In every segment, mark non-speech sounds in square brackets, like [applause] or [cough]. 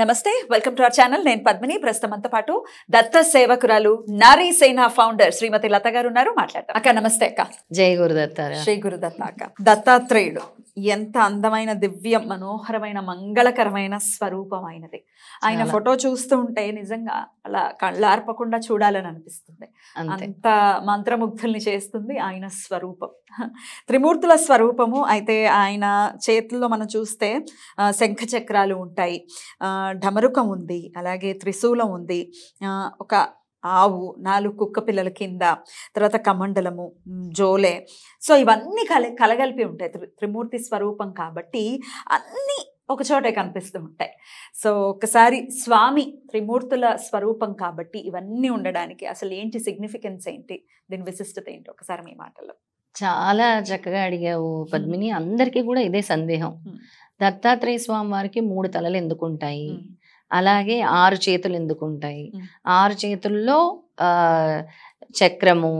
నమస్తే welcome to our channel నేను పద్మిని ప్రస్తుతంతో పాటు దత్త సేవకురాలు నారీ సేనా ఫౌండర్ శ్రీమతి లత గారు ఉన్నారు మాట్లాడతారు అక్క నమస్తే అక్క జై గురుదత్త శ్రీ దత్త అక్క దత్తాత్రేయుడు ఎంత అందమైన దివ్య మనోహరమైన మంగళకరమైన స్వరూపం అయినది ఆయన ఫోటో చూస్తూ ఉంటే నిజంగా అలా కళ్ళార్పకుండా చూడాలని అనిపిస్తుంది అంత మంత్రముగ్ధుల్ని చేస్తుంది ఆయన స్వరూపం త్రిమూర్తుల స్వరూపము అయితే ఆయన చేతుల్లో మనం చూస్తే శంఖ చక్రాలు ఉంటాయి ఢమరుకం ఉంది అలాగే త్రిశూలం ఉంది ఒక ఆవు నాలుగు కుక్క పిల్లల కింద తర్వాత కమండలము జోలే సో ఇవన్నీ కల కలగలిపి ఉంటాయి త్రిమూర్తి స్వరూపం కాబట్టి అన్నీ ఒక చోటే కనిపిస్తూ ఉంటాయి సో ఒకసారి స్వామి త్రిమూర్తుల స్వరూపం కాబట్టి ఇవన్నీ ఉండడానికి అసలు ఏంటి సిగ్నిఫికెన్స్ ఏంటి దీని విశిష్టత ఏంటి ఒకసారి మీ మాటల్లో చాలా చక్కగా అడిగావు పద్మిని అందరికీ కూడా ఇదే సందేహం దత్తాత్రేయ స్వామి వారికి మూడు తలలు ఎందుకుంటాయి అలాగే ఆరు చేతులు ఎందుకుంటాయి ఆరు చేతుల్లో చక్రము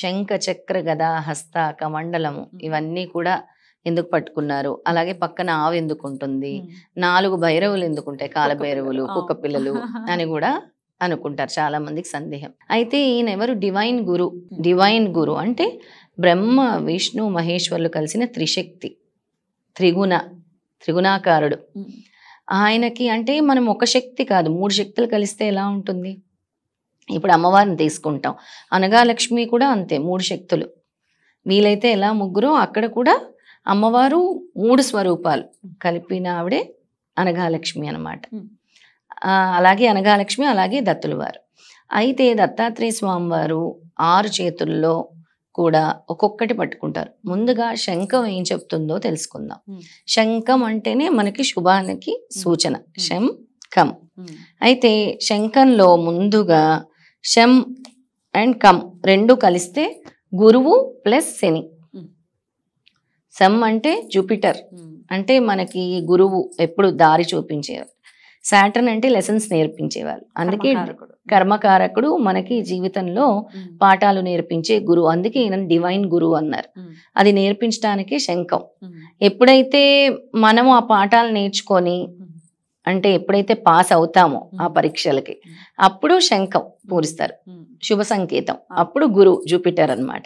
శంఖ చక్ర గద హస్త కమండలము ఇవన్నీ కూడా ఎందుకు పట్టుకున్నారు అలాగే పక్కన ఆవు ఎందుకుంటుంది నాలుగు భైరవులు ఎందుకుంటాయి కాలభైరవులు కుక్క పిల్లలు అని కూడా అనుకుంటారు చాలా మందికి సందేహం అయితే ఈయన ఎవరు డివైన్ గురు డివైన్ గురు అంటే బ్రహ్మ విష్ణు మహేశ్వర్లు కలిసిన త్రిశక్తి త్రిగుణ త్రిగుణాకారుడు ఆయనకి అంటే మనం ఒక శక్తి కాదు మూడు శక్తులు కలిస్తే ఎలా ఉంటుంది ఇప్పుడు అమ్మవారిని తీసుకుంటాం అనగాలక్ష్మి కూడా అంతే మూడు శక్తులు వీలైతే ఎలా ముగ్గురు అక్కడ కూడా అమ్మవారు మూడు స్వరూపాలు కలిపిన ఆవిడే అనగాలక్ష్మి అనమాట అలాగే అనగాలక్ష్మి అలాగే దత్తులవారు అయితే దత్తాత్రేయ స్వామివారు ఆరు చేతుల్లో కూడా ఒక్కొక్కటి పట్టుకుంటారు ముందుగా శంఖం ఏం చెప్తుందో తెలుసుకుందాం శంఖం అంటేనే మనకి శుభానికి సూచన శం కం అయితే శంఖంలో ముందుగా శం అండ్ కం రెండు కలిస్తే గురువు ప్లస్ శని శం అంటే జూపిటర్ అంటే మనకి గురువు ఎప్పుడు దారి చూపించేవారు సాటర్న్ అంటే లెసన్స్ నేర్పించేవాళ్ళు అందుకే కర్మకారకుడు మనకి జీవితంలో పాఠాలు నేర్పించే గురువు అందుకే ఈయన డివైన్ గురువు అన్నారు అది నేర్పించడానికి శంఖం ఎప్పుడైతే మనం ఆ పాఠాలు నేర్చుకొని అంటే ఎప్పుడైతే పాస్ అవుతామో ఆ పరీక్షలకి అప్పుడు శంఖం పూరిస్తారు శుభ సంకేతం అప్పుడు గురువు జూపిటర్ అనమాట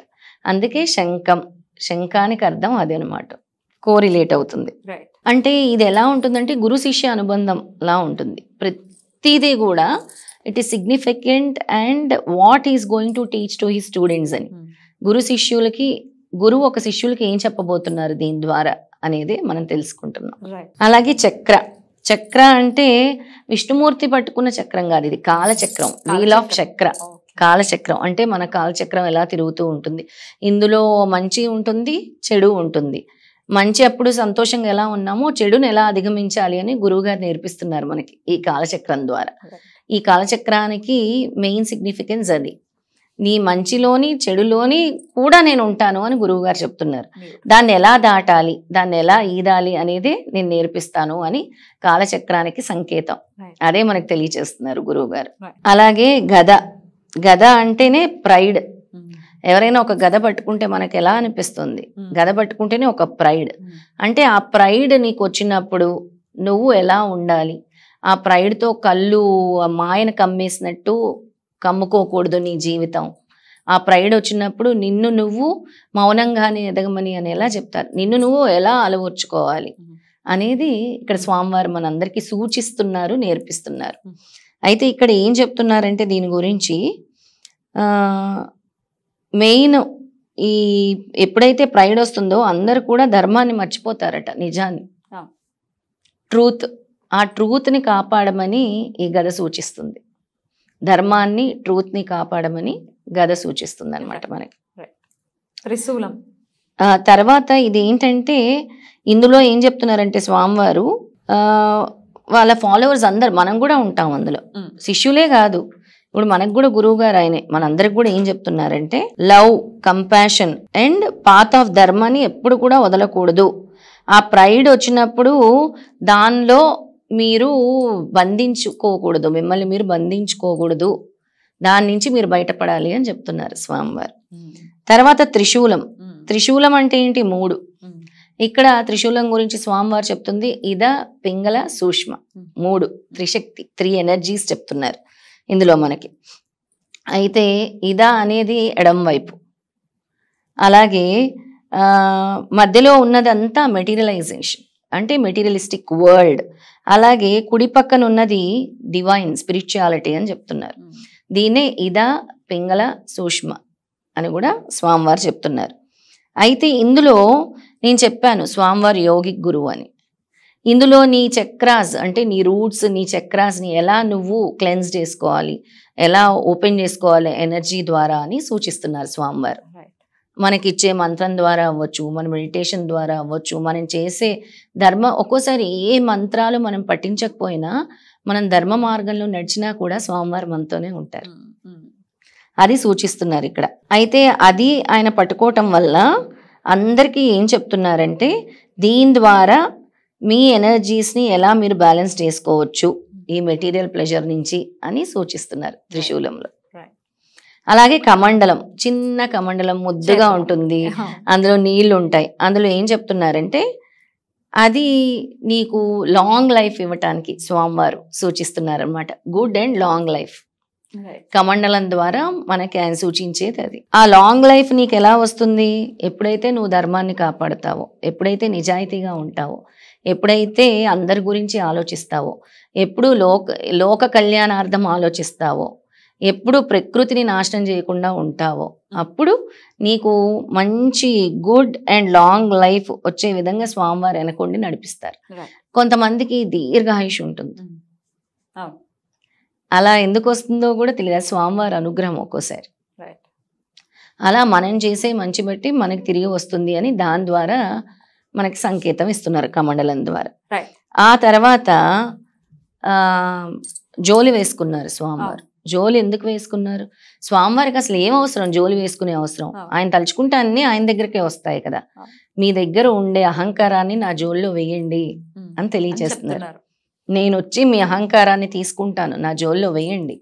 అందుకే శంఖం శంఖానికి అర్థం అదే అనమాట కోరిలేట్ అవుతుంది రైట్ అంటే ఇది ఎలా ఉంటుందంటే గురు శిష్య అనుబంధం లా ఉంటుంది ప్రతిదీ కూడా it is significant and what is going to teach to he students అని hmm. గురు శిష్యులకి గురువు ఒక శిష్యులకి ఏం చెప్పబోతున్నారు దీని ద్వారా అనేది మనం తెలుసుకుంటున్నాం అలాగే చక్ర చక్ర అంటే విష్ణుమూర్తి పట్టుకున్న చక్రం కాదు ఇది కాలచక్రం వీల్ ఆఫ్ చక్ర కాలచక్రం అంటే మన కాలచక్రం ఎలా తిరుగుతూ ఉంటుంది ఇందులో మంచి ఉంటుంది చెడు ఉంటుంది మంచి అప్పుడు సంతోషంగా ఎలా ఉన్నామో చెడును ఎలా అధిగమించాలి అని గురువుగారు నేర్పిస్తున్నారు మనకి ఈ కాలచక్రం ద్వారా ఈ కాలచక్రానికి మెయిన్ సిగ్నిఫికెన్స్ అది నీ మంచిలోని చెడులోని కూడా నేను ఉంటాను అని గురువుగారు చెప్తున్నారు దాన్ని ఎలా దాటాలి దాన్ని ఎలా ఈదాలి అనేది నేను నేర్పిస్తాను అని కాలచక్రానికి సంకేతం అదే మనకు తెలియచేస్తున్నారు గురువుగారు అలాగే గద గద అంటేనే ప్రైడ్ ఎవరైనా ఒక గద పట్టుకుంటే మనకు ఎలా అనిపిస్తుంది గద పట్టుకుంటేనే ఒక ప్రైడ్ అంటే ఆ ప్రైడ్ నీకు వచ్చినప్పుడు నువ్వు ఎలా ఉండాలి ఆ ప్రైడ్తో కళ్ళు మాయను కమ్మేసినట్టు కమ్ముకోకూడదు నీ జీవితం ఆ ప్రైడ్ వచ్చినప్పుడు నిన్ను నువ్వు మౌనంగానే ఎదగమని అని ఎలా చెప్తారు నిన్ను నువ్వు ఎలా అలవర్చుకోవాలి అనేది ఇక్కడ స్వామివారు మనందరికీ సూచిస్తున్నారు నేర్పిస్తున్నారు అయితే ఇక్కడ ఏం చెప్తున్నారంటే దీని గురించి మెయిన్ ఈ ఎప్పుడైతే ప్రైడ్ వస్తుందో అందరు కూడా ధర్మాన్ని మర్చిపోతారట నిజాన్ని ట్రూత్ ఆ ట్రూత్ని కాపాడమని ఈ గద సూచిస్తుంది ధర్మాన్ని ట్రూత్ని కాపాడమని గద సూచిస్తుంది అనమాట మనకి తర్వాత ఇది ఏంటంటే ఇందులో ఏం చెప్తున్నారంటే స్వామివారు వాళ్ళ ఫాలోవర్స్ అందరు మనం కూడా ఉంటాం అందులో శిష్యులే కాదు ఇప్పుడు మనకు కూడా గురువు గారు ఆయనే మనందరికి కూడా ఏం చెప్తున్నారంటే love compassion and path of ధర్మని ఎప్పుడు కూడా వదలకూడదు ఆ ప్రైడ్ వచ్చినప్పుడు దానిలో మీరు బంధించుకోకూడదు మిమ్మల్ని మీరు బంధించుకోకూడదు దాని నుంచి మీరు బయటపడాలి అని చెప్తున్నారు స్వామివారు తర్వాత త్రిశూలం త్రిశూలం అంటే ఏంటి మూడు ఇక్కడ త్రిశూలం గురించి స్వామివారు చెప్తుంది ఇద పింగళ సూక్ష్మ మూడు త్రిశక్తి త్రీ ఎనర్జీస్ చెప్తున్నారు ఇందులో మనకి అయితే ఇదా అనేది ఎడం వైపు అలాగే మధ్యలో ఉన్నదంతా మెటీరియలైజేషన్ అంటే మెటీరియలిస్టిక్ వరల్డ్ అలాగే కుడి పక్కన ఉన్నది డివైన్ స్పిరిచువాలిటీ అని చెప్తున్నారు దీనే ఇదా పింగళ సూక్ష్మ అని కూడా స్వామివారు చెప్తున్నారు అయితే ఇందులో నేను చెప్పాను స్వామివారు యోగిక్ గురువు అని ఇందులో నీ చక్రాస్ అంటే నీ రూట్స్ నీ చక్రాస్ని ఎలా నువ్వు క్లెన్స్ చేసుకోవాలి ఎలా ఓపెన్ చేసుకోవాలి ఎనర్జీ ద్వారా అని సూచిస్తున్నారు స్వామివారు ఇచ్చే మంత్రం ద్వారా అవ్వచ్చు మన మెడిటేషన్ ద్వారా అవ్వచ్చు మనం చేసే ధర్మ ఒక్కోసారి ఏ మంత్రాలు మనం పట్టించకపోయినా మనం ధర్మ మార్గంలో నడిచినా కూడా స్వామివారు మనతోనే ఉంటారు hmm, hmm. అది సూచిస్తున్నారు ఇక్కడ అయితే అది ఆయన పట్టుకోవటం వల్ల అందరికీ ఏం చెప్తున్నారంటే దీని ద్వారా మీ ఎనర్జీస్ని ఎలా మీరు బ్యాలెన్స్ చేసుకోవచ్చు ఈ మెటీరియల్ ప్లెజర్ నుంచి అని సూచిస్తున్నారు త్రిశూలంలో అలాగే కమండలం చిన్న కమండలం ముద్దుగా ఉంటుంది [laughs] అందులో నీళ్లు ఉంటాయి అందులో ఏం చెప్తున్నారంటే అది నీకు లాంగ్ లైఫ్ ఇవ్వటానికి స్వామివారు సూచిస్తున్నారనమాట గుడ్ అండ్ లాంగ్ లైఫ్ కమండలం ద్వారా మనకి ఆయన సూచించేది అది ఆ లాంగ్ లైఫ్ నీకు ఎలా వస్తుంది ఎప్పుడైతే నువ్వు ధర్మాన్ని కాపాడుతావో ఎప్పుడైతే నిజాయితీగా ఉంటావో ఎప్పుడైతే అందరి గురించి ఆలోచిస్తావో ఎప్పుడు లోక లోక కళ్యాణార్థం ఆలోచిస్తావో ఎప్పుడు ప్రకృతిని నాశనం చేయకుండా ఉంటావో అప్పుడు నీకు మంచి గుడ్ అండ్ లాంగ్ లైఫ్ వచ్చే విధంగా స్వామివారు వెనకొండి నడిపిస్తారు కొంతమందికి దీర్ఘాయుష్ ఉంటుంది hmm. oh. అలా ఎందుకు వస్తుందో కూడా తెలియదు స్వామివారి అనుగ్రహం ఒక్కోసారి అలా మనం చేసే మంచి బట్టి మనకి తిరిగి వస్తుంది అని దాని ద్వారా మనకి సంకేతం ఇస్తున్నారు కమండలం ద్వారా ఆ తర్వాత జోలి వేసుకున్నారు స్వామివారు జోలి ఎందుకు వేసుకున్నారు స్వామివారికి అసలు ఏం అవసరం జోలి వేసుకునే అవసరం ఆయన తలుచుకుంటే అన్ని ఆయన దగ్గరకే వస్తాయి కదా మీ దగ్గర ఉండే అహంకారాన్ని నా జోలిలో వేయండి అని తెలియజేస్తున్నారు నేను వచ్చి మీ అహంకారాన్ని తీసుకుంటాను నా జోల్లో వేయండి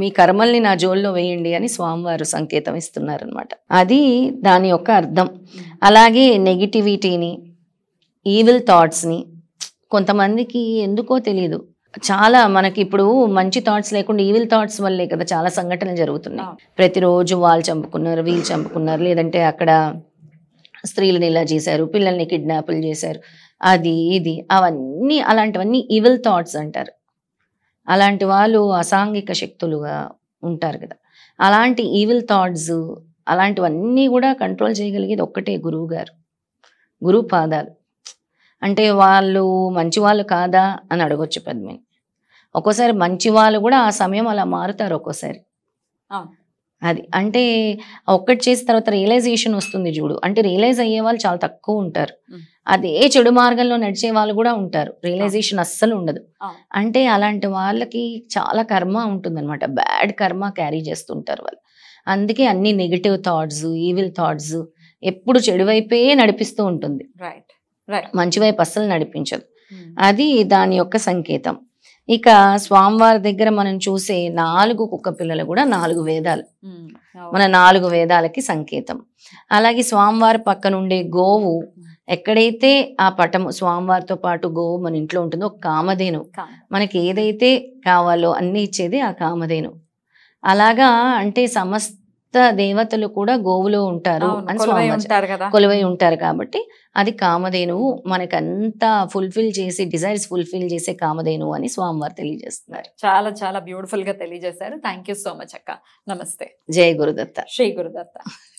మీ కర్మల్ని నా జోల్లో వేయండి అని స్వామివారు సంకేతం ఇస్తున్నారనమాట అది దాని యొక్క అర్థం అలాగే నెగిటివిటీని ఈవిల్ థాట్స్ని కొంతమందికి ఎందుకో తెలియదు చాలా మనకి ఇప్పుడు మంచి థాట్స్ లేకుండా ఈవిల్ థాట్స్ వల్లే కదా చాలా సంఘటనలు జరుగుతున్నాయి ప్రతిరోజు వాళ్ళు చంపుకున్నారు వీళ్ళు చంపుకున్నారు లేదంటే అక్కడ స్త్రీలను ఇలా చేశారు పిల్లల్ని కిడ్నాపులు చేశారు అది ఇది అవన్నీ అలాంటివన్నీ ఈవిల్ థాట్స్ అంటారు అలాంటి వాళ్ళు అసాంఘిక శక్తులుగా ఉంటారు కదా అలాంటి ఈవిల్ థాట్స్ అలాంటివన్నీ కూడా కంట్రోల్ చేయగలిగేది ఒక్కటే గురువు గారు గురువు పాదాలు అంటే వాళ్ళు మంచివాళ్ళు కాదా అని అడగొచ్చు పద్మిని ఒక్కోసారి మంచివాళ్ళు కూడా ఆ సమయం అలా మారుతారు ఒక్కోసారి అది అంటే ఒక్కటి చేసిన తర్వాత రియలైజేషన్ వస్తుంది చూడు అంటే రియలైజ్ అయ్యే వాళ్ళు చాలా తక్కువ ఉంటారు అదే చెడు మార్గంలో నడిచే వాళ్ళు కూడా ఉంటారు రియలైజేషన్ అస్సలు ఉండదు అంటే అలాంటి వాళ్ళకి చాలా కర్మ ఉంటుందన్నమాట బ్యాడ్ కర్మ క్యారీ చేస్తుంటారు వాళ్ళు అందుకే అన్ని నెగిటివ్ థాట్స్ ఈవిల్ థాట్స్ ఎప్పుడు చెడు వైపే నడిపిస్తూ ఉంటుంది రైట్ రైట్ మంచి వైపు అస్సలు నడిపించదు hmm. అది దాని యొక్క సంకేతం ఇక స్వామివారి దగ్గర మనం చూసే నాలుగు కుక్క పిల్లలు కూడా నాలుగు వేదాలు hmm. మన నాలుగు వేదాలకి సంకేతం అలాగే స్వామివారి పక్కనుండే గోవు hmm. ఎక్కడైతే ఆ పటము స్వామివారితో పాటు గోవు మన ఇంట్లో ఉంటుందో కామధేను మనకి ఏదైతే కావాలో అన్ని ఇచ్చేది ఆ కామధేను అలాగా అంటే సమస్త దేవతలు కూడా గోవులో ఉంటారు అని కొలువై ఉంటారు కాబట్టి అది కామధేనువు మనకంతా ఫుల్ఫిల్ చేసి డిజైర్స్ ఫుల్ఫిల్ చేసే కామధేనువు అని స్వామివారు తెలియజేస్తున్నారు చాలా చాలా బ్యూటిఫుల్ గా తెలియజేశారు థ్యాంక్ సో మచ్ అక్క నమస్తే జై గురుదత్త శ్రీ గురుదత్త